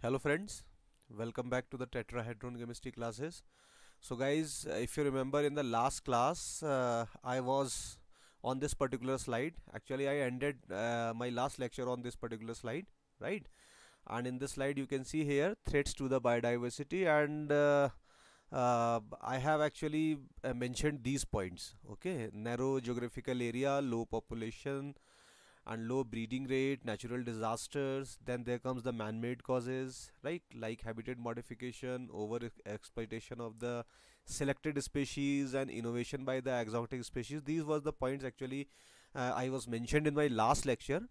hello friends welcome back to the tetrahedron chemistry classes so guys if you remember in the last class uh, i was on this particular slide actually i ended uh, my last lecture on this particular slide right and in this slide you can see here threats to the biodiversity and uh, uh i have actually uh, mentioned these points okay narrow geographical area low population and low breeding rate, natural disasters, then there comes the man-made causes, right? Like habitat modification, over exploitation of the selected species and innovation by the exotic species. These were the points actually uh, I was mentioned in my last lecture.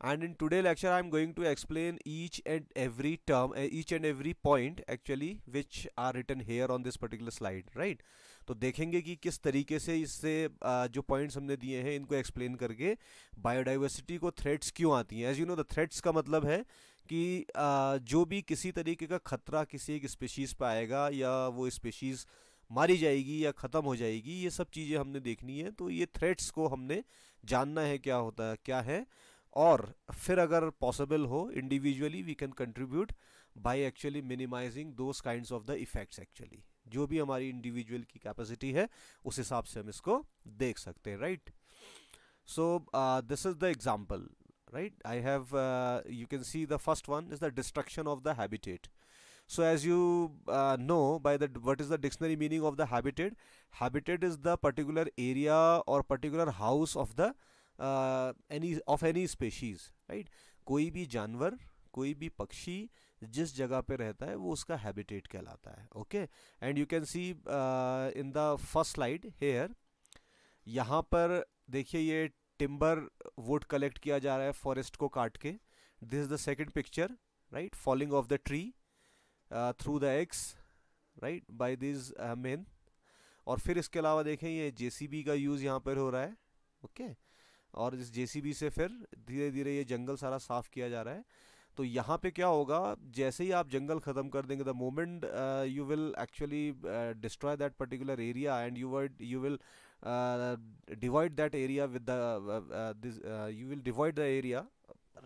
And in today's lecture, I'm going to explain each and every term, uh, each and every point actually, which are written here on this particular slide, right? तो देखेंगे कि किस तरीके से इससे जो points हमने दिए हैं इनको एक्सप्लेन करके बायोडाइवर्सिटी को थ्रेट्स क्यों आती हैं as you know the threats का मतलब है कि जो भी किसी तरीके का खतरा किसी एक स्पेशीज़ पर आएगा या वो स्पेशीज़ मारी जाएगी या ख़त्म हो जाएगी ये सब चीज़ें हमने देखनी है तो ये थ्रेट्स को हमने जानना है क्या होता है क्या है और फिर अगर पॉसिबल हो individually we can contribute by actually minimising those kinds of the effects actually जो भी हमारी इंडिविजुअल की कैपेसिटी है उस हिसाब से हम इसको देख सकते हैं right so this is the example right I have you can see the first one is the destruction of the habitat so as you know by the what is the dictionary meaning of the habitat habitat is the particular area और particular house of the any of any species right कोई भी जानवर कोई भी पक्षी जिस जगह पे रहता है वो उसका हैबिटेट कहलाता है okay and you can see in the first slide here यहाँ पर देखिए ये टिम्बर वुड कलेक्ट किया जा रहा है फॉरेस्ट को काट के this is the second picture right falling of the tree through the axe right by this man और फिर इसके अलावा देखें ये जेसीबी का यूज़ यहाँ पर हो रहा है ओके okay? और इस जेसीबी से फिर धीरे धीरे ये जंगल सारा साफ़ किया जा रहा है तो यहाँ पे क्या होगा जैसे ही आप जंगल ख़त्म कर देंगे the moment you will actually destroy that particular area and you word you will divide that area with the you will divide the area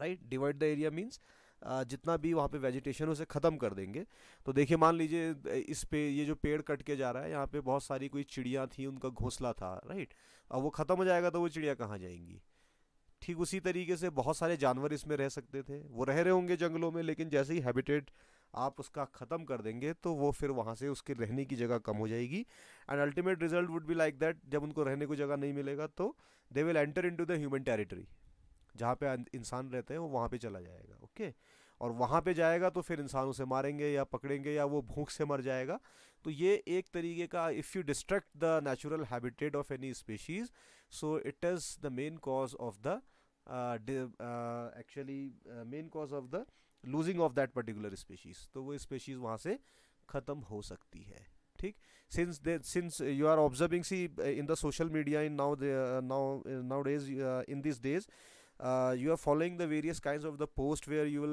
right divide the area means जितना भी वहाँ पे वेजिटेशन उसे ख़त्म कर देंगे तो देखिए मान लीजिए इस पे ये जो पेड़ कट के जा रहा है यहाँ पे बहुत सारी कोई चिड़िया थी उनका घोंसला था राइट अब वो ख़त्म हो जाएगा तो वो चिड़िया कहाँ जाएंगी ठीक उसी तरीके से बहुत सारे जानवर इसमें रह सकते थे वो रह रहे होंगे जंगलों में लेकिन जैसे ही हैबिटेट आप उसका ख़त्म कर देंगे तो वो फिर वहाँ से उसके रहने की जगह कम हो जाएगी and ultimate result would be like that जब उनको रहने को जगह नहीं मिलेगा तो they will enter into the human territory जहाँ पे अं-, इंसान रहते हैं वो वहाँ पे चला जाएगा ओके और वहाँ पे जाएगा तो फिर इंसान उसे मारेंगे या पकड़ेंगे या वो भूख से मर जाएगा तो ये एक तरीके का if you destruct the natural habitat of any species so it is the main cause of the uh, uh, actually uh, main cause of the losing of that particular species so wo species wahan se khatam ho sakti since you are observing see in the social media now the uh, now nowadays in these days you are following the various kinds of the post where you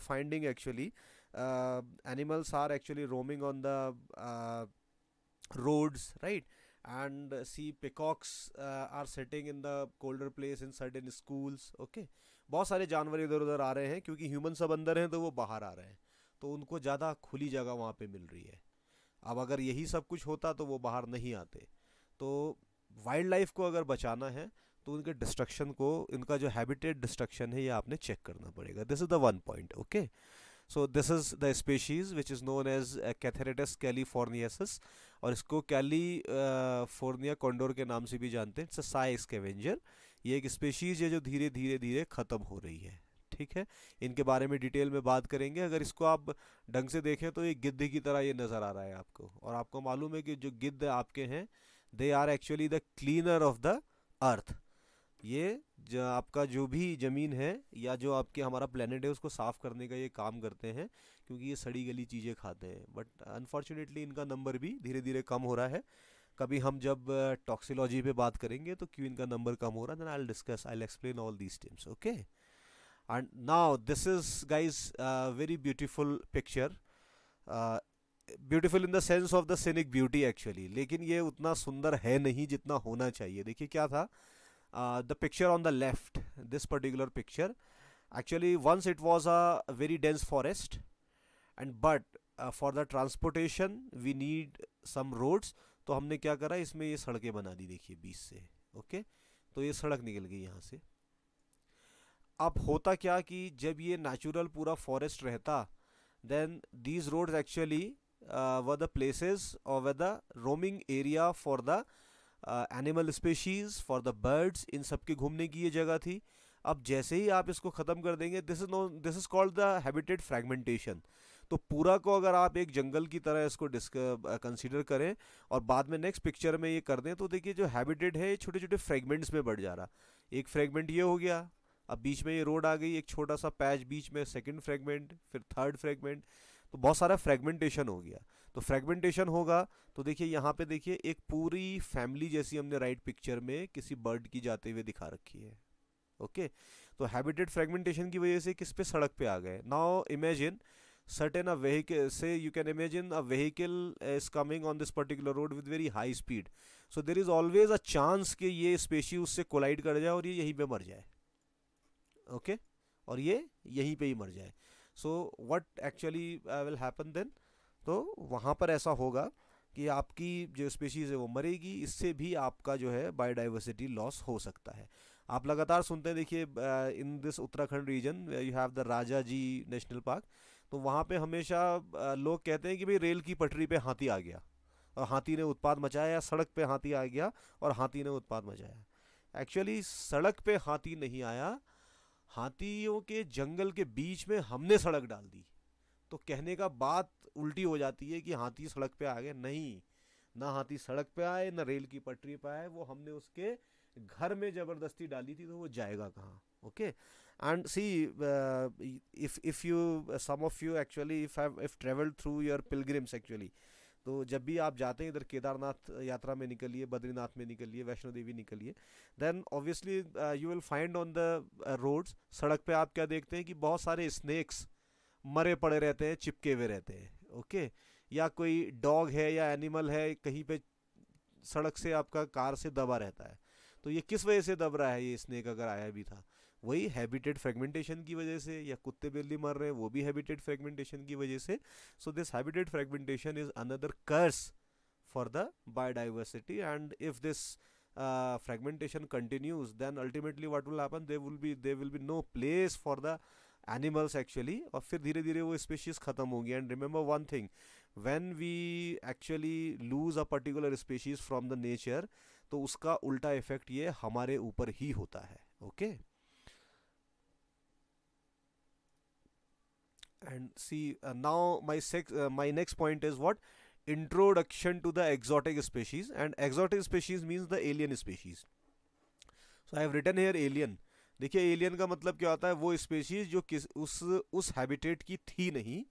are finding actually animals are actually roaming on the roads right and see peacocks uh, are sitting in the colder place in certain schools okay बहुत सारे जानवर इधर उधर आ रहे हैं क्योंकि human सब अंदर हैं तो वो बाहर आ रहे हैं तो उनको ज़्यादा खुली जगह वहाँ पे मिल रही है अब अगर यही सब कुछ होता तो वो बाहर नहीं आते तो वाइल्ड लाइफ को अगर बचाना है तो उनके डिस्ट्रक्शन को इनका जो हैबिटेट डिस्ट्रक्शन है ये आपने चेक करना पड़ेगा this is the one point okay so this is the species which is known as कैथेरेटस कैलिफोर्नियसिस और इसको कैली फोर्निया कॉन्डोर के नाम से भी जानते हैं साइस साई स्केवेंजर ये एक स्पेशीज़ है जो धीरे धीरे धीरे ख़त्म हो रही है ठीक है इनके बारे में डिटेल में बात करेंगे अगर इसको आप ढंग से देखें तो ये गिद्ध की तरह ये नज़र आ रहा है आपको और आपको मालूम है कि जो गिद्ध आपके हैं they are actually the cleaner of the earth ये जो आपका जो भी ज़मीन है या जो आपके हमारा प्लानट है उसको साफ़ करने का ये काम करते हैं क्योंकि ये सड़ी गली चीज़ें खाते हैं बट अनफॉर्चुनेटली इनका नंबर भी धीरे धीरे कम हो रहा है कभी हम जब टॉक्सिलॉजी पे बात करेंगे तो क्यों इनका नंबर कम हो रहा है then I discuss I explain all these teams okay and now this is guys very beautiful picture beautiful in the sense of the scenic beauty actually लेकिन ये उतना सुंदर है नहीं जितना होना चाहिए देखिए क्या था the picture on the left this particular picture actually once it was a very dense forest and but for the transportation we need some roads तो हमने क्या करा इसमें ये सड़कें बना दी देखिए बीच से ओके okay? तो ये सड़क निकल गई यहाँ से अब होता क्या कि जब ये नेचुरल पूरा फॉरेस्ट रहता देन दीज रोड्स एक्चुअली व द प्लेसेस और व the roaming area for the animal species for the birds इन सब के घूमने की ये जगह थी अब जैसे ही आप इसको ख़त्म कर देंगे this is no this is called the habitat fragmentation तो पूरा को अगर आप एक जंगल की तरह इसको कंसीडर करें और बाद में नेक्स्ट पिक्चर में ये कर दें तो देखिए जो हैबिटेड है ये छोटे छोटे फ्रेगमेंट्स में बढ़ जा रहा एक फ्रेगमेंट ये हो गया अब बीच में ये रोड आ गई एक छोटा सा पैच बीच में सेकेंड फ्रेगमेंट फिर थर्ड फ्रेगमेंट तो बहुत सारा फ्रेगमेंटेशन हो गया तो फ्रेगमेंटेशन होगा तो देखिए यहाँ पे देखिए एक पूरी फैमिली जैसी हमने राइट पिक्चर में किसी बर्ड की जाते हुए दिखा रखी है ओके तो हैबिटेट फ्रेगमेंटेशन की वजह से किस पे सड़क पे आ गए now imagine certain a vehicle say you can imagine a vehicle is coming on this particular road with very high speed so there is always a chance कि ये species उससे collide कर जाए और ये यहीं पे मर जाए okay और ये यहीं पे ही मर जाए so what actually uh, will happen then तो वहाँ पर ऐसा होगा कि आपकी जो स्पेशीज़ है वो मरेगी इससे भी आपका जो है बायोडाइवर्सिटी लॉस हो सकता है आप लगातार सुनते हैं देखिए in this Uttarakhand region you have the Rajaji national park तो वहाँ पे हमेशा लोग कहते हैं कि भाई रेल की पटरी पे हाथी आ गया और हाथी ने उत्पाद मचाया सड़क पे हाथी आ गया और हाथी ने उत्पाद मचाया एक्चुअली सड़क पे हाथी नहीं आया हाथियों के जंगल के बीच में हमने सड़क डाल दी तो कहने का बात उल्टी हो जाती है कि हाथी सड़क पे आ गए नहीं ना हाथी सड़क पे आए ना रेल की पटरी पे आए वो हमने उसके घर में ज़बरदस्ती डाली थी तो वो जाएगा कहाँ okay and see uh, if if you uh, some of you actually if have if traveled through your pilgrims actually तो जब भी आप जाते हैं इधर केदारनाथ यात्रा में निकलिए बद्रीनाथ में निकलिए वैष्णो देवी निकलिए then obviously you will find on the roads सड़क पे आप क्या देखते हैं कि बहुत सारे स्नैक्स मरे पड़े रहते हैं चिपके हुए रहते हैं ओके या कोई डॉग है या एनिमल है कहीं पे सड़क से आपका कार से दबा रहता है तो ये किस वजह से दब रहा है ये स्नैक अगर आया भी था वही हैबिटेट फ्रेगमेंटेशन की वजह से या कुत्ते बिल्ली मर रहे हैं वो भी हैबिटेट फ्रेगमेंटेशन की वजह से so this habitat fragmentation is another curse for the biodiversity and if this fragmentation continues then ultimately ultimately will happen they will be they will be no place for the animals actually और फिर धीरे धीरे वो species ख़त्म होंगी and remember one thing when we actually lose a particular species from the nature तो उसका उल्टा इफेक्ट ये हमारे ऊपर ही होता है okay okay? and see uh, now my sex uh, my next point is what introduction to the exotic species and exotic species means the alien species so i have written here alien देखिए alien का मतलब क्या होता है वो species जो किस उस उस हैबिटेट की थी नहीं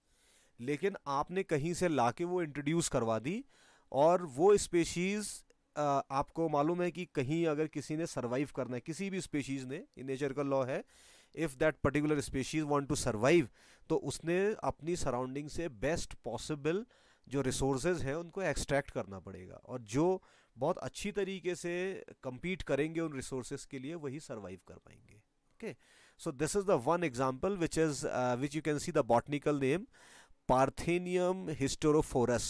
लेकिन आपने कहीं से लाके वो इंट्रोड्यूस करवा दी और वो स्पेशीज़ आपको मालूम है कि कहीं अगर किसी ने सर्वाइव करना है किसी भी स्पेशीज़ ने नेचर का लॉ है if that particular species want to survive तो उसने अपनी सराउंडिंग से बेस्ट पॉसिबल जो रिसोर्सेज हैं उनको एक्सट्रैक्ट करना पड़ेगा और जो बहुत अच्छी तरीके से कम्पीट करेंगे उन रिसोर्सेज के लिए वही सर्वाइव कर पाएंगे okay so this is the one example which is which you can see the botanical name Parthenium hysterophorus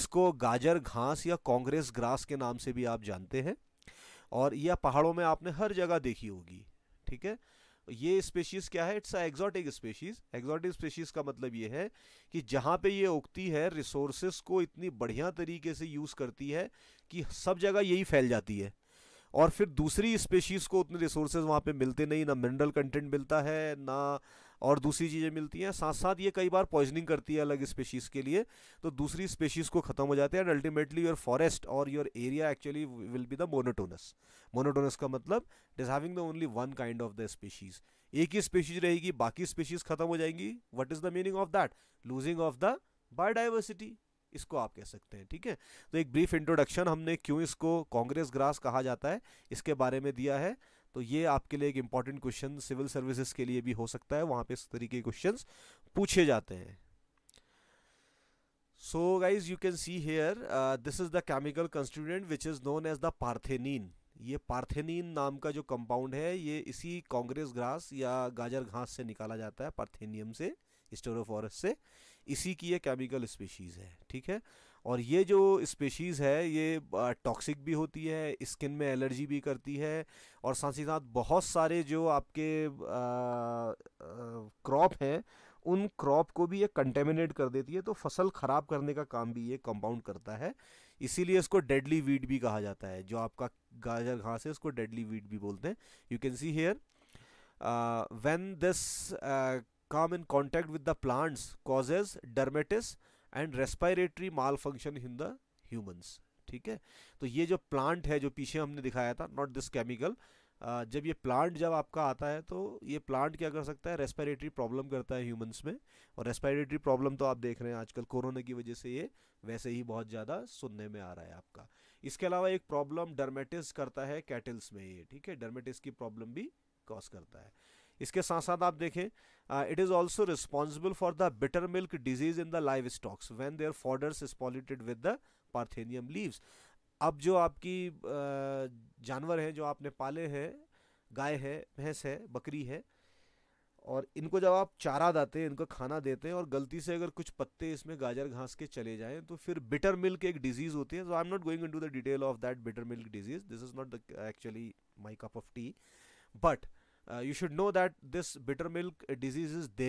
इसको गाजर घास या कांग्रेस ग्रास के नाम से भी आप जानते हैं और यह पहाड़ों में आपने हर जगह देखी होगी ठीक है ये स्पेशीज़ क्या है it's exotic species exotic species का मतलब ये है कि जहाँ पे ये उगती है रिसोर्सेज को इतनी बढ़िया तरीके से यूज़ करती है कि सब जगह यही फैल जाती है और फिर दूसरी स्पेशीज़ को उतने रिसोर्सेज वहाँ पे मिलते नहीं ना मिनरल कंटेंट मिलता है ना और दूसरी चीज़ें मिलती हैं साथ साथ ये कई बार पॉइजनिंग करती है अलग स्पेशीज़ के लिए तो दूसरी स्पेशीज़ को ख़त्म हो जाते हैं एंड अल्टीमेटली योर फॉरेस्ट और your area actually will be the monotonous monotonous का मतलब it is having the only one kind of the species एक ही स्पेशीज़ रहेगी बाकी स्पेशीज़ ख़त्म हो जाएंगी what is the meaning of that losing of the biodiversity इसको आप कह सकते हैं ठीक है तो एक ब्रीफ इंट्रोडक्शन हमने क्यों इसको कांग्रेस ग्रास कहा जाता है इसके बारे में दिया है तो ये आपके लिए एक इम्पॉर्टेंट क्वेश्चन सिविल सर्विसेज के लिए भी हो सकता है वहाँ पे इस तरीके के क्वेश्चन पूछे जाते हैं so guys you can see here this is the chemical chemical which is known as the parthenin ये पार्थेनिन नाम का जो कंपाउंड है ये इसी कांग्रेस घास या गाजर घास से निकाला जाता है पार्थेनियम से स्टोरोफॉरस से इसी की ये केमिकल स्पीशीज़ है ठीक है और ये जो स्पेशीज़ है ये टॉक्सिक भी होती है स्किन में एलर्जी भी करती है और साथ ही साथ बहुत सारे जो आपके क्रॉप हैं उन क्रॉप को भी ये कंटेमिनेट कर देती है तो फसल ख़राब करने का काम भी ये कंपाउंड करता है इसीलिए इसको डेडली वीड भी कहा जाता है जो आपका गाजर घास है उसको डेडली वीड भी बोलते हैं you can see here when this come in contact with the plants causes dermatitis and respiratory malfunction in the humans ठीक है तो ये जो प्लांट है जो पीछे हमने दिखाया था नॉट दिस केमिकल जब ये प्लांट जब आपका आता है तो ये प्लांट क्या कर सकता है रेस्पिरेटरी प्रॉब्लम करता है ह्यूमंस में और रेस्पिरेटरी प्रॉब्लम तो आप देख रहे हैं आजकल कोरोना की वजह से ये वैसे ही बहुत ज़्यादा सुनने में आ रहा है आपका इसके अलावा एक प्रॉब्लम डर्मेटिस करता है कैटल्स में ये ठीक है डर्मेटिस की प्रॉब्लम भी कॉज करता है इसके साथ साथ आप देखें it is also responsible for the bitter milk disease in the livestocks when their fodders is polluted with the parthenium leaves अब जो आपकी uh, जानवर हैं जो आपने पाले हैं गाय है भैंस है बकरी है और इनको जब आप चारा दाते हैं इनको खाना देते हैं और गलती से अगर कुछ पत्ते इसमें गाजर घास के चले जाएं तो फिर बिटर मिल्क एक डिजीज़ होती है so I am not going into the detail of that bitter milk disease this is not the actually my cup of tea but you uh, you know that this bitter milk disease is is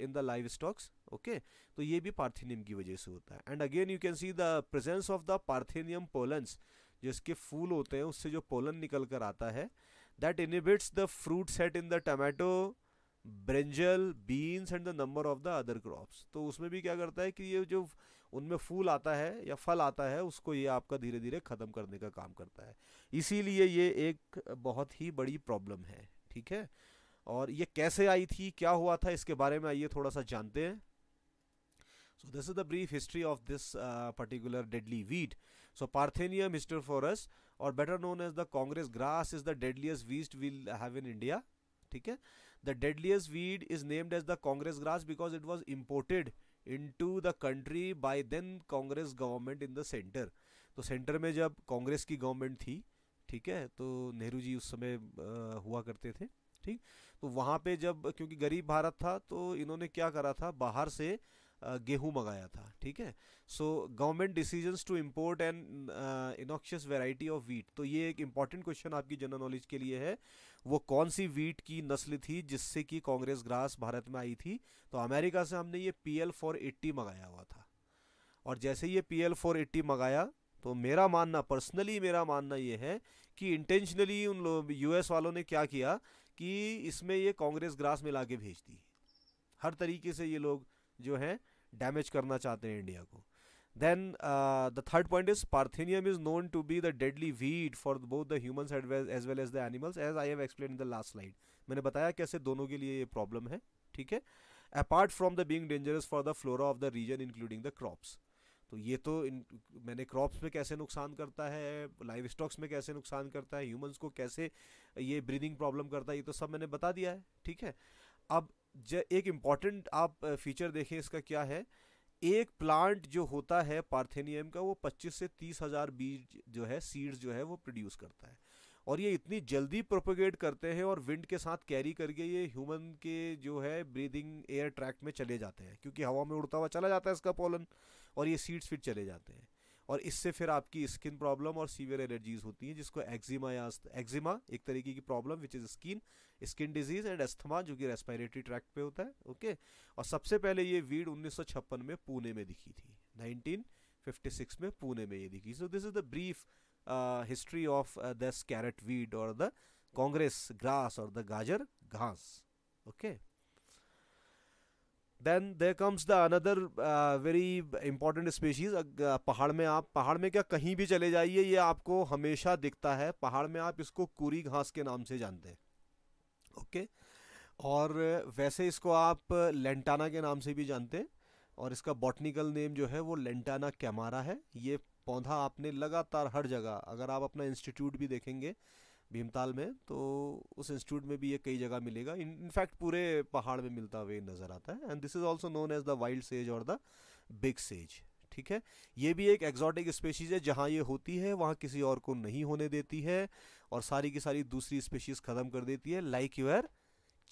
in the the stocks okay तो ये भी parthenium की वजह से होता है and again you can see the presence of the parthenium pollens जिसके फूल होते हैं उससे जो पोलन निकल कर आता है that inhibits the fruit set in the tomato brinjal beans and the number of the other crops तो उसमें भी क्या करता है कि ये जो उनमें फूल आता है या फल आता है उसको ये आपका धीरे धीरे ख़त्म करने का काम करता है इसीलिए ये एक बहुत ही बड़ी प्रॉब्लम है ठीक है और ये कैसे आई थी क्या हुआ था इसके बारे में आइए थोड़ा सा जानते हैं so this is the brief history of this particular deadly weed so Parthenium hysterophorus or better known as the Congress grass is the deadliest weed we'll have in India ठीक है the deadliest weed is named as the Congress grass because it was imported into the country by then Congress government in the तो centre में जब कांग्रेस की government थी ठीक है तो नेहरू जी उस समय हुआ करते थे ठीक तो वहाँ पे जब क्योंकि गरीब भारत था तो इन्होंने क्या करा था बाहर से गेहूं मंगाया था ठीक है so government decisions to import and innoxious variety of wheat तो ये एक इंपॉर्टेंट क्वेश्चन आपकी जनरल नॉलेज के लिए है वो कौन सी वीट की नस्ल थी जिससे कि कांग्रेस ग्रास भारत में आई थी तो अमेरिका से हमने ये पी एल फोर एट्टी मंगाया हुआ था और जैसे ये पी एल फोर एट्टी मंगाया तो मेरा मानना पर्सनली मेरा मानना ये है कि इंटेंशनली उन लोग यूएस वालों ने क्या किया कि इसमें ये कांग्रेस ग्रास में ला के भेज दी हर तरीके से ये लोग जो हैं डैमेज करना चाहते हैं इंडिया को then the third point is parthenium is known to be the deadly weed for both the humans as well as the animals as I have explain in the last slide मैंने बताया कैसे दोनों के लिए ये problem है ठीक है apart from the being dangerous for the flora of the region including the crops तो ये तो इन मैंने क्रॉप्स में कैसे नुकसान करता है लाइव स्टॉक्स में कैसे नुकसान करता है ह्यूमंस को कैसे ये ब्रीदिंग प्रॉब्लम करता है ये तो सब मैंने बता दिया है ठीक है अब ज एक इम्पॉर्टेंट आप फीचर देखें इसका क्या है एक प्लांट जो होता है पार्थेनियम का वो 25 से तीस हज़ार बीज जो है सीड्स जो है वो प्रोड्यूस करता है और ये इतनी जल्दी प्रोपोगेट करते हैं और विंड के साथ कैरी करके ये ह्यूमन के जो है ब्रीदिंग एयर ट्रैक में चले जाते हैं क्योंकि हवा में उड़ता हुआ चला जाता है इसका पोलन और ये सीड्स फिर चले जाते हैं और इससे फिर आपकी स्किन प्रॉब्लम और सीवियर एलर्जीज होती हैं जिसको एक्जिमा या एक्जिमा एक तरीके की problem which is skin skin disease and asthma जो कि रेस्पायरेटरी ट्रैक्ट पे होता है ओके और सबसे पहले ये वीड 1956 में पुणे में दिखी थी 1956 में पुणे में ये दिखी so this is the brief history uh, of of uh, this carrot weed or the Congress grass or the Gajar then there comes the another very important species पहाड़ में आप पहाड़ में क्या कहीं भी चले जाइए ये आपको हमेशा दिखता है पहाड़ में आप इसको कूरी घास के नाम से जानते हैं ओके और वैसे इसको आप लेंटाना के नाम से भी जानते हैं और इसका बॉटनिकल नेम जो है वो लेंटाना कैमारा है ये पौधा आपने लगातार हर जगह अगर आप अपना इंस्टीट्यूट भी देखेंगे भीमताल में तो उस इंस्टीट्यूट में भी ये कई जगह मिलेगा इनफैक्ट पूरे पहाड़ में मिलता हुआ नज़र आता है and this is also known as the wild sage और द बिग सेज ठीक है ये भी एक एक्जॉटिक स्पेशीज़ है जहाँ ये होती है वहाँ किसी और को नहीं होने देती है और सारी की सारी दूसरी स्पेशीज़ ख़त्म कर देती है लाइक यूर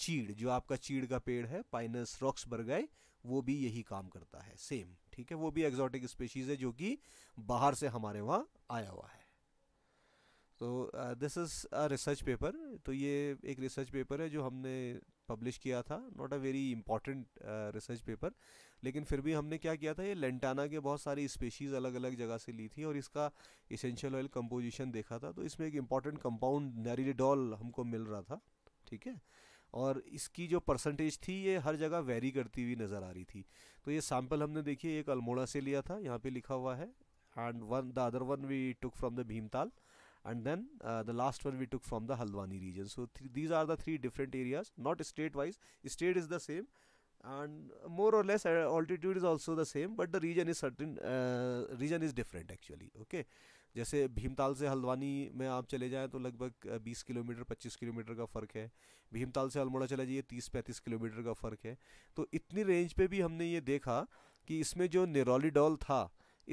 चीड़ जो आपका चीड़ का पेड़ है पाइनस रॉक्स बरगाई वो भी यही काम करता है सेम ठीक है वो भी एग्जॉटिक स्पीशीज़ है जो कि बाहर से हमारे वहाँ आया हुआ है तो this is a research paper तो ये एक रिसर्च पेपर है जो हमने पब्लिश किया था not a very important research paper लेकिन फिर भी हमने क्या किया था ये लेंटाना के बहुत सारी स्पेशीज़ अलग अलग जगह से ली थी और इसका इसेंशियल ऑयल कंपोजिशन देखा था तो इसमें एक इम्पॉर्टेंट कंपाउंड नैरिडॉल हमको मिल रहा था ठीक है और इसकी जो परसेंटेज थी ये हर जगह वेरी करती हुई नज़र आ रही थी तो ये सैम्पल हमने देखिए एक अल्मोड़ा से लिया था यहाँ पे लिखा हुआ है and one the other one we took from the Bhimtal and then the last one we took from the Haldwani region so these are the three different areas not state wise state is the same and more or less altitude is also the same but the region is certain region is different actually okay जैसे भीमताल से हल्द्वानी में आप चले जाएँ तो लगभग बीस kilometre पच्चीस किलोमीटर का फ़र्क है भीमताल से अल्मोड़ा चला जाइए तीस पैंतीस किलोमीटर का फ़र्क है तो इतनी रेंज पे भी हमने ये देखा कि इसमें जो निरोलीडॉल था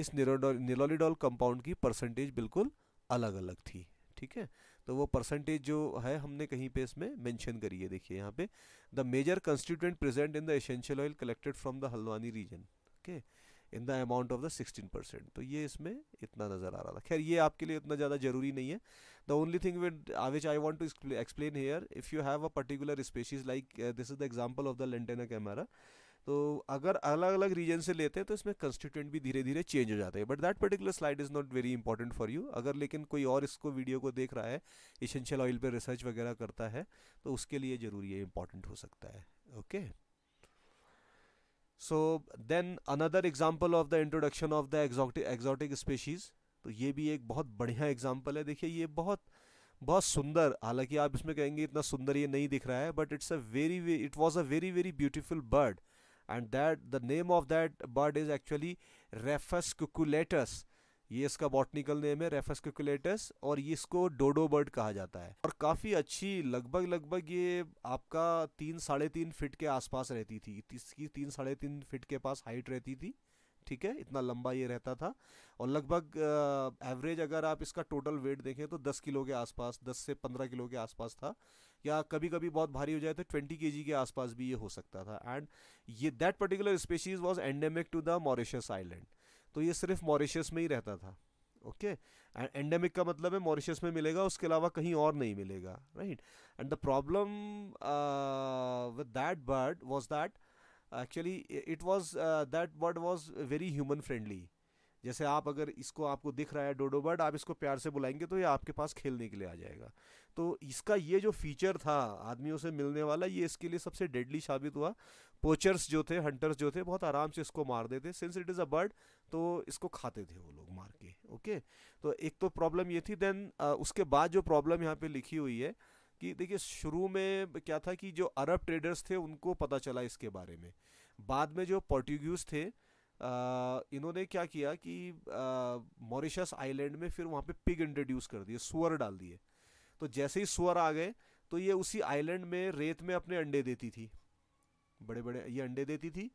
इस निरोलीडॉल कंपाउंड की परसेंटेज बिल्कुल अलग अलग थी ठीक है तो वो परसेंटेज जो है हमने कहीं पे इसमें मेंशन करी है देखिए यहाँ पे the major constituent present in the essential oil collected from the Haldwani region okay okay? In the amount of the sixteen percent तो ये इसमें इतना नज़र आ रहा था खैर ये आपके लिए इतना ज़्यादा ज़रूरी नहीं है the only thing with which I want to explain here if you have a particular species like this is the example of the lantana camara तो अगर अलग अलग रीजन से लेते हैं तो इसमें कंस्टिट्यूंट भी धीरे धीरे चेंज हो जाते हैं but that particular slide is not very important for you अगर लेकिन कोई और इसको वीडियो को देख रहा है इशेंशियल ऑयल पर रिसर्च वगैरह करता है तो उसके लिए ज़रूरी है इंपॉर्टेंट हो सकता है okay okay? So then another example of the introduction of the exotic exotic species तो ये भी एक बहुत बढ़िया एग्जाम्पल है देखिए ये बहुत बहुत सुंदर हालांकि आप इसमें कहेंगे इतना सुंदर ये नहीं दिख रहा है but it's a very it was a very very beautiful bird and that the name of that bird is actually raphus cucullatus ये इसका बॉटनिकल नेम है रेफेस्कुलेटस और ये इसको डोडो बर्ड कहा जाता है और काफ़ी अच्छी लगभग लगभग ये आपका तीन साढ़े तीन फिट के आसपास रहती थी इसकी तीन साढ़े तीन फिट के पास हाइट रहती थी ठीक है इतना लंबा ये रहता था और लगभग एवरेज अगर आप इसका टोटल वेट देखें तो 10 किलो के आसपास 10 से 15 किलो के आसपास था या कभी कभी बहुत भारी हो जाए तो 20 के के आसपास भी ये हो सकता था एंड ये that particular species was endemic to the Mauritius island तो ये सिर्फ मॉरिशस में ही रहता था ओके एंड एंडेमिक का मतलब है मॉरिशस में मिलेगा उसके अलावा कहीं और नहीं मिलेगा right and the problem with that bird was that actually it was that bird was very human friendly जैसे आप अगर इसको आपको दिख रहा है डोडो बर्ड आप इसको प्यार से बुलाएंगे तो ये आपके पास खेलने के लिए आ जाएगा तो इसका ये जो फीचर था आदमियों से मिलने वाला ये इसके लिए सबसे डेडली साबित हुआ पोचर्स जो थे हंटर्स जो थे बहुत आराम से इसको मार देते since it is a bird तो इसको खाते थे वो लोग मार के ओके तो एक तो प्रॉब्लम ये थी देन उसके बाद जो प्रॉब्लम यहाँ पे लिखी हुई है कि देखिए शुरू में क्या था कि जो अरब ट्रेडर्स थे उनको पता चला इसके बारे में बाद में जो पोर्टुगीज़ थे आ, इन्होंने क्या किया कि मॉरिशस आइलैंड में फिर वहाँ पे पिग इंट्रोड्यूस कर दिए सुअर डाल दिए तो जैसे ही सुअर आ गए तो ये उसी आइलैंड में रेत में अपने अंडे देती थी बड़े बड़े ये अंडे देती थी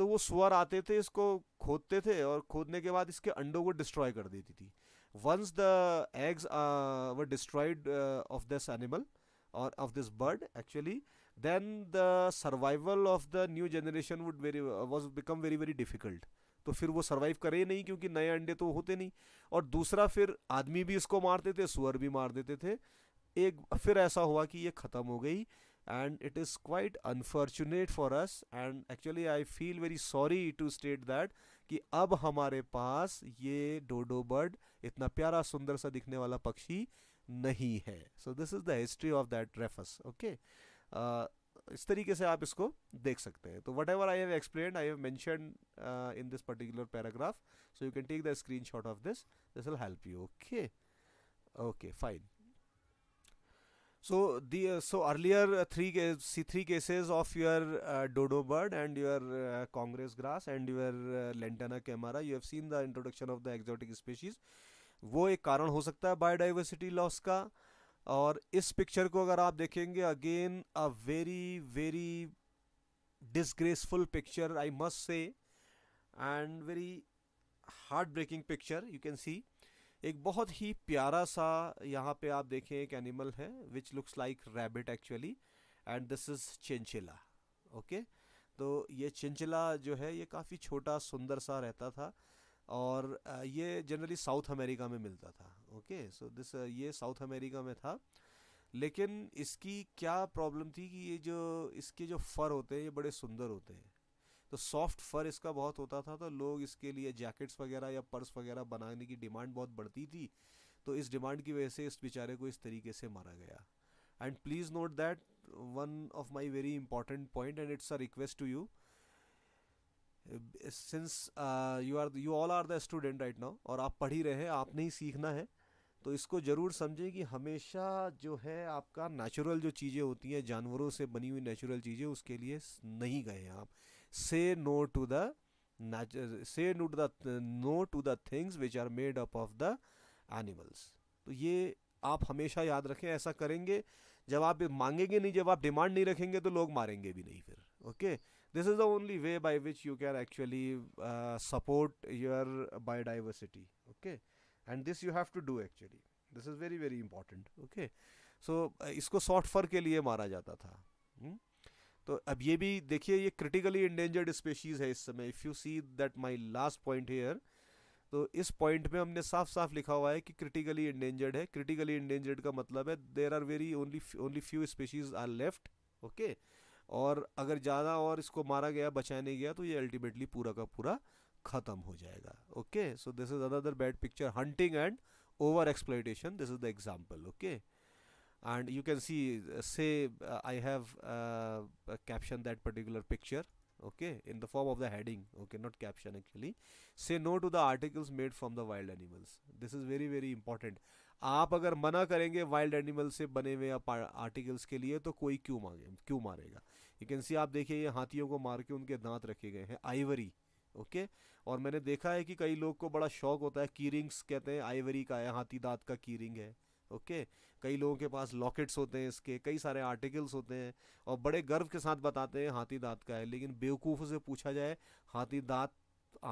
तो वो स्वर आते थे इसको खोदते थे और खोदने के बाद इसके अंडों को डिस्ट्रॉय कर देती थी once the eggs were destroyed of this animal or of this bird actually then the survival of the new generation would very was become very very difficult तो फिर वो सर्वाइव करे ही नहीं क्योंकि नए अंडे तो होते नहीं और दूसरा फिर आदमी भी इसको मारते थे सुअर भी मार देते थे एक फिर ऐसा हुआ कि ये ख़त्म हो गई and it is quite unfortunate for us and actually I feel very sorry to state that कि अब हमारे पास ये डोडो बर्ड इतना प्यारा सुंदर सा दिखने वाला पक्षी नहीं है so this is the history of that raphus okay इस तरीके से आप इसको देख सकते हैं तो whatever I have explain I have mention in this particular paragraph so you can take the screenshot of this this will help you okay okay fine So the uh, so earlier three case, see three cases of your uh, dodo bird and your uh, congress grass and your uh, lantana camara you have seen the introduction of the exotic species वो एक कारण हो सकता है biodiversity loss का और इस picture को अगर आप देखेंगे again a very very disgraceful picture I must say and very heart breaking picture you can see एक बहुत ही प्यारा सा यहाँ पे आप देखें एक एनिमल है which looks like rabbit actually and this is chinchilla okay तो ये चिंचिला जो है ये काफ़ी छोटा सुंदर सा रहता था और ये जनरली साउथ अमेरिका में मिलता था ओके सो दिस ये साउथ अमेरिका में था लेकिन इसकी क्या प्रॉब्लम थी कि ये जो इसके जो फ़र होते हैं ये बड़े सुंदर होते हैं तो सॉफ्ट फर इसका बहुत होता था तो लोग इसके लिए जैकेट्स वगैरह या पर्स वगैरह बनाने की डिमांड बहुत बढ़ती थी तो इस डिमांड की वजह से इस बेचारे को इस तरीके से मारा गया and please note that one of my very important point and it's a request to you since you are you all are the student right now और आप पढ़ ही रहे हैं आपने ही सीखना है तो इसको ज़रूर समझें कि हमेशा जो है आपका नेचुरल जो चीज़ें होती हैं जानवरों से बनी हुई नेचुरल चीज़ें उसके लिए नहीं गए हैं आप से no to the say no to the no to the things which are made up of the animals तो ये आप हमेशा याद रखें ऐसा करेंगे जब आप मांगेंगे नहीं जब आप डिमांड नहीं रखेंगे तो लोग मारेंगे भी नहीं फिर okay this is the only way by which you can actually support your biodiversity okay and this you have to do actually this is very very important okay so इसको सॉफ्ट के लिए मारा जाता था हुँ? हम्म? तो अब ये भी देखिए ये क्रिटिकली इंडेंजर्ड स्पेशीज़ है इस समय if you see that my last point here तो इस पॉइंट में हमने साफ साफ लिखा हुआ है कि क्रिटिकली इंडेंजर्ड है क्रिटिकली इंडेंजर्ड का मतलब है there are very only only few species are left okay और अगर ज़्यादा और इसको मारा गया बचाया नहीं गया तो ये अल्टीमेटली पूरा का पूरा ख़त्म हो जाएगा okay so this is other bad picture hunting and over exploitation this is the example okay and you can see say uh, I have uh, captioned that particular picture okay in the form of the heading okay not caption actually say no to the articles made from the wild animals this is very very important आप अगर मना करेंगे wild animal से बने हुए articles के लिए तो कोई क्यों मांगे क्यों मारेगा यू कैन सी आप देखिए ये हाथियों को मार के उनके दांत रखे गए हैं आइवरी ओके और मैंने देखा है कि कई लोग को बड़ा शौक होता है कीरिंग्स कहते हैं आइवरी का है हाथी दांत का कीरिंग है ओके कई लोगों के पास लॉकेट्स होते हैं इसके कई सारे आर्टिकल्स होते हैं और बड़े गर्व के साथ बताते हैं हाथी दांत का है लेकिन बेवकूफ़ से पूछा जाए हाथी दांत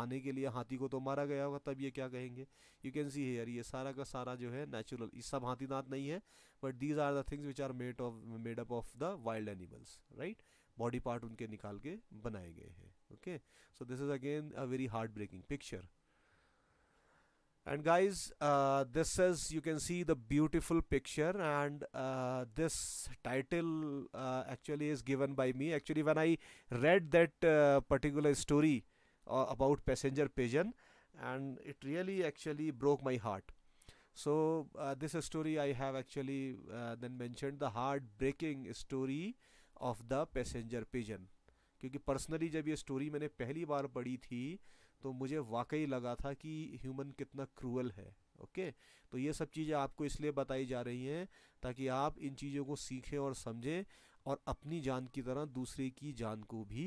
आने के लिए हाथी को तो मारा गया होगा तब ये क्या कहेंगे यू कैन सी हेयर ये सारा का सारा जो है नेचुरल ये सब हाथी दांत नहीं है but these are the things which are made of made up of the wild animals right body part उनके निकाल के बनाए गए हैं okay so this is again a very heart breaking picture and guys uh, this is you can see the beautiful picture and uh, this title uh, actually is given by me actually when i read that uh, particular story uh, about passenger pigeon and it really actually broke my heart so uh, this story i have actually then mentioned the heartbreaking story of the passenger pigeon क्योंकि personally जब ये story मैंने पहली बार पढ़ी थी तो मुझे वाकई लगा था कि ह्यूमन कितना क्रूअल है ओके तो ये सब चीज़ें आपको इसलिए बताई जा रही हैं ताकि आप इन चीज़ों को सीखें और समझें और अपनी जान की तरह दूसरे की जान को भी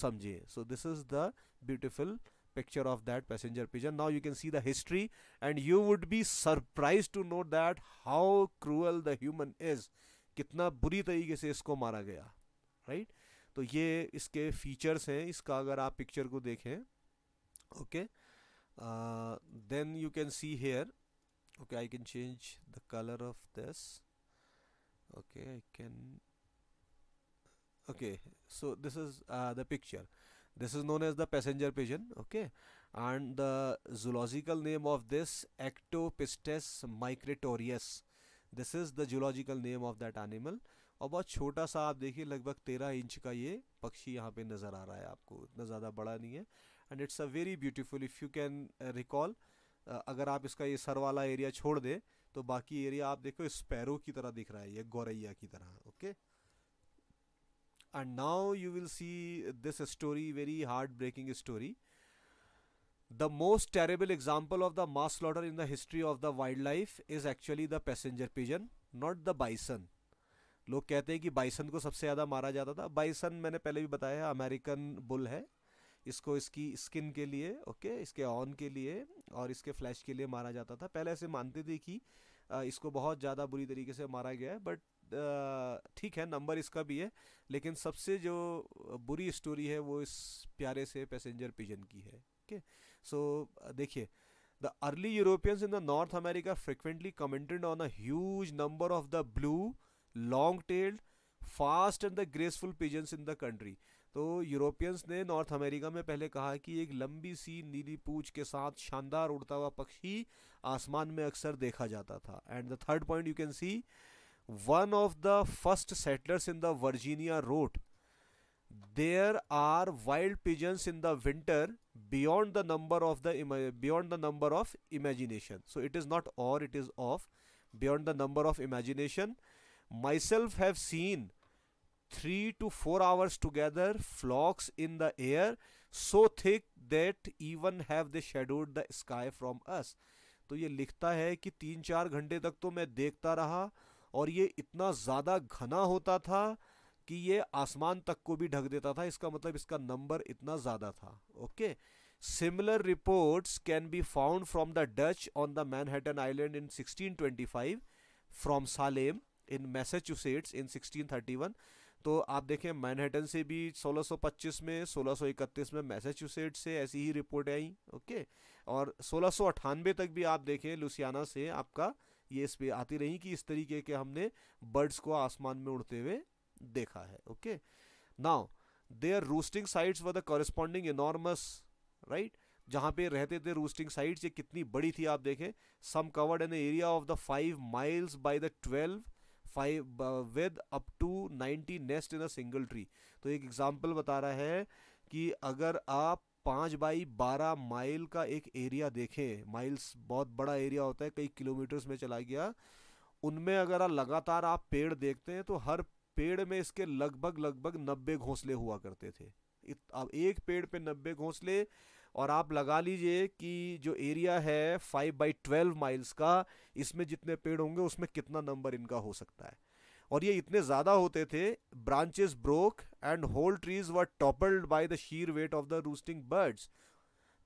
समझें so this is the beautiful picture of that passenger pigeon now you can see the history and you would be surprise to know that how cruel the human is कितना बुरी तरीके से इसको मारा गया राइट right? तो ये इसके फीचर्स हैं इसका अगर आप पिक्चर को देखें okay uh, then you can see here okay I can change the color of this okay I can okay so this is uh, the picture this is known as the passenger pigeon okay and the zoological name of this Ectopistes migratorius this is the zoological name of that animal और बहुत छोटा सा आप देखिए लगभग तेरह inch का ये पक्षी यहाँ पे नज़र आ रहा है आपको इतना ज़्यादा बड़ा नहीं है and it's a very beautiful if you can recall अगर आप इसका ये सर वाला एरिया छोड़ दे तो बाकी एरिया आप देखो स्पैरो की तरह दिख रहा है ये गौरैया की तरह okay and now you will see this story very hard breaking story most terrible example of the mass mass in the history of the wildlife is actually the passenger pigeon not the bison लोग कहते हैं कि bison को सबसे ज़्यादा मारा जाता था बाइसन मैंने पहले भी बताया अमेरिकन बुल है इसको इसकी स्किन के लिए ओके इसके ऑन के लिए और इसके फ्लैश के लिए मारा जाता था पहले ऐसे मानते थे कि इसको बहुत ज़्यादा बुरी तरीके से मारा गया है बट ठीक है नंबर इसका भी है लेकिन सबसे जो बुरी स्टोरी है वो इस प्यारे से पैसेंजर पिजन की है ओके सो देखिए the early Europeans in the North America frequently commented on a number of the blue long tailed fast and the graceful pigeon in the country तो यूरोपियंस ने नॉर्थ अमेरिका में पहले कहा कि एक लंबी सी नीली पूछ के साथ शानदार उड़ता हुआ पक्षी आसमान में अक्सर देखा जाता था and the third point you can see one of the first settlers in the Virginia road there are wild pigeons in the winter beyond the number of the beyond the number of imagination so it is not or it is of beyond the number of imagination myself have seen three to four hours together flocks in the air so thick that even have the shadowed the sky from us तो ये लिखता है कि तीन चार घंटे तक तो मैं देखता रहा और ये इतना ज़्यादा घना होता था कि ये आसमान तक को भी ढक देता था इसका मतलब इसका नंबर इतना ज़्यादा था okay similar reports can be found from the Dutch on the Manhattan island in 1625 from Salem in Massachusetts in 1631 तो आप देखें मैनहटन से भी 1625 में 1631 में मैसेच्यूसेट से ऐसी ही रिपोर्ट आई ओके और सोलह तक भी आप देखें लुसियाना से आपका ये इस पर आती रही कि इस तरीके के हमने बर्ड्स को आसमान में उड़ते हुए देखा है okay now their roosting sites were the corresponding enormous right जहाँ पे रहते थे रूस्टिंग साइट्स ये कितनी बड़ी थी आप देखें some covered an area of the five miles by the twelve five with up to ninety nest in a single tree तो एक एग्जाम्पल बता रहा है कि अगर आप पाँच बाई बारह माइल का एक एरिया देखें माइल्स बहुत बड़ा एरिया होता है कई किलोमीटर्स में चला गया उनमें अगर आप लगातार आप पेड़ देखते हैं तो हर पेड़ में इसके लगभग लगभग नब्बे घोंसले हुआ करते थे अब एक पेड़ पे नब्बे घोंसले और आप लगा लीजिए कि जो एरिया है फाइव बाई ट्वेल्व माइल्स का इसमें जितने पेड़ होंगे उसमें कितना नंबर इनका हो सकता है और ये इतने ज़्यादा होते थे branches broke and whole trees were toppled by the sheer weight of the roosting birds